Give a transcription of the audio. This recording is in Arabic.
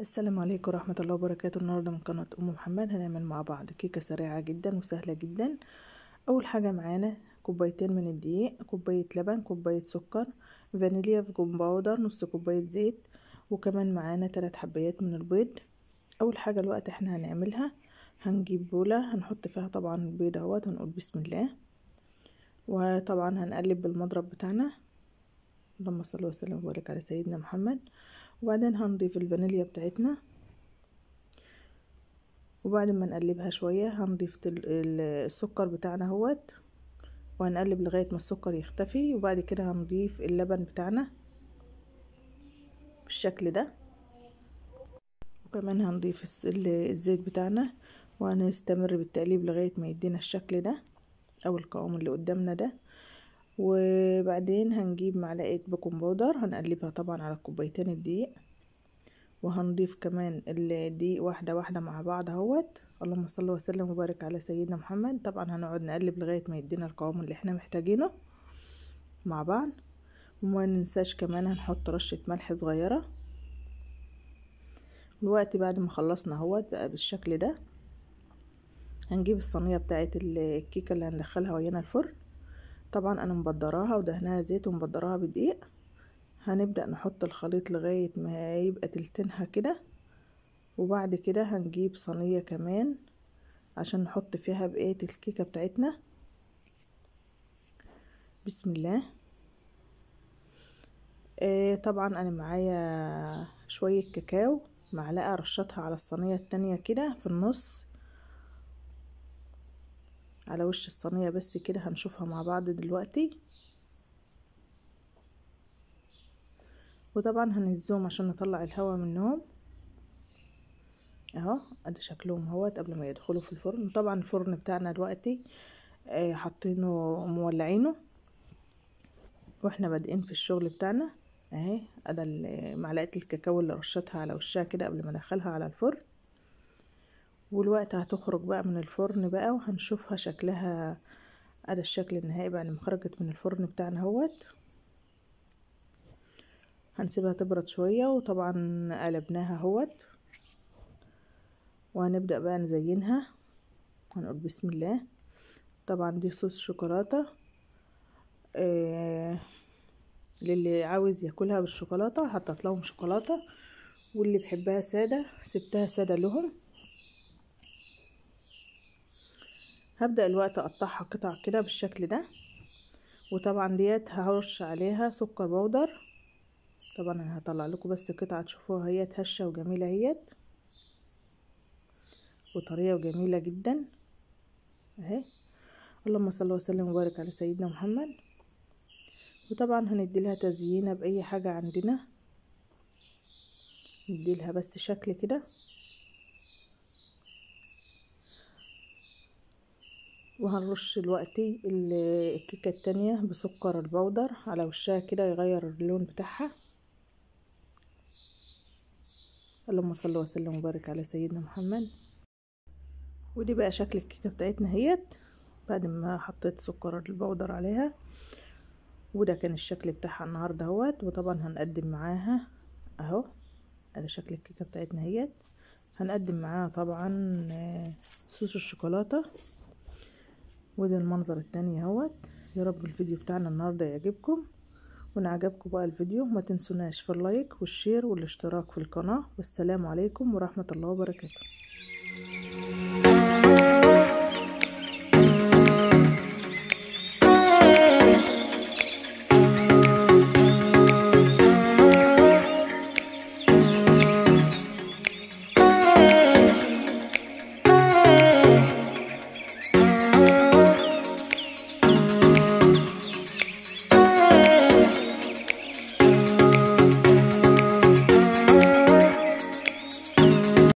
السلام عليكم ورحمة الله وبركاته النهاردة من قناة أم محمد هنعمل مع بعض كيكة سريعة جدا وسهلة جدا أول حاجة معانا كوبايتين من الدقيق كوباية لبن كوباية سكر فانيليا فيجون باودر نص كوباية زيت وكمان معانا تلات حبايات من البيض أول حاجة الوقت احنا هنعملها هنجيب بولة هنحط فيها طبعا البيض اهوت هنقول بسم الله وطبعا هنقلب بالمضرب بتاعنا اللهم صل وسلم وبارك على سيدنا محمد وبعدين هنضيف الفانيليا بتاعتنا وبعد ما نقلبها شوية هنضيف السكر بتاعنا هوت وهنقلب لغاية ما السكر يختفي وبعد كده هنضيف اللبن بتاعنا بالشكل ده وكمان هنضيف الزيت بتاعنا وهنستمر بالتقليب لغاية ما يدينا الشكل ده او القوام اللي قدامنا ده وبعدين هنجيب معلقة بيكنج بودر هنقلبها طبعا على كوبايتين الدقيق وهنضيف كمان الدقيق واحدة واحدة مع بعض اهوت اللهم صل وسلم وبارك على سيدنا محمد طبعا هنقعد نقلب لغاية ما يدينا القوام اللي احنا محتاجينه مع بعض وما ننساش كمان هنحط رشة ملح صغيرة الوقت بعد ما خلصنا اهوت بقى بالشكل ده هنجيب الصينية بتاعت الكيكة اللي هندخلها ويانا الفرن طبعا انا مبدراها ودهناها زيت ومبدراها بدقيق هنبدأ نحط الخليط لغاية ما يبقى تلتينها كده وبعد كده هنجيب صينية كمان عشان نحط فيها بقية الكيكة بتاعتنا بسم الله آه طبعا انا معايا شوية كاكاو معلقة رشتها على الصينية التانية كده في النص على وش الصينية بس كده هنشوفها مع بعض دلوقتي وطبعا هنزوم عشان نطلع الهواء منهم اهو ادي شكلهم اهوت قبل ما يدخلوا في الفرن طبعا الفرن بتاعنا دلوقتي آه، حاطينه مولعينه واحنا بادئين في الشغل بتاعنا اهي ادي معلقه الكاكاو اللي رشتها على وشها كده قبل ما ادخلها على الفرن والوقت هتخرج بقى من الفرن بقى وهنشوفها شكلها على الشكل النهائي بعد ما خرجت من الفرن بتاعنا اهوت هنسيبها تبرد شوية وطبعا قلبناها اهوت وهنبدأ بقى نزينها هنقول بسم الله طبعا دي صوص شوكولاتة آه للي عاوز ياكلها بالشوكولاتة حطيت لهم شوكولاتة واللي بحبها سادة سبتها سادة لهم هبدأ الوقت اقطعها قطع كده بالشكل ده وطبعا ديت هرش عليها سكر بودر طبعا انا هطلع لكم بس قطعه تشوفوها هي هشه وجميله اهيت وطريه وجميله جدا اهي اللهم صل وسلم وبارك على سيدنا محمد وطبعا هندي لها تزيينه باي حاجه عندنا ندي لها بس شكل كده وهنرش دلوقتي الكيكة التانية بسكر البودر على وشها كده يغير اللون بتاعها اللهم صل وسلم وبارك على سيدنا محمد ودي بقى شكل الكيكة بتاعتنا اهيت بعد ما حطيت سكر البودر عليها وده كان الشكل بتاعها النهاردة اهوت وطبعا هنقدم معاها اهو على شكل الكيكة بتاعتنا اهيت هنقدم معاها طبعا آه، صوص الشوكولاتة وده المنظر التاني اهوت يا رب الفيديو بتاعنا النهارده يعجبكم وان عجبكم بقى الفيديو ما تنسوناش في اللايك والشير والاشتراك في القناه والسلام عليكم ورحمه الله وبركاته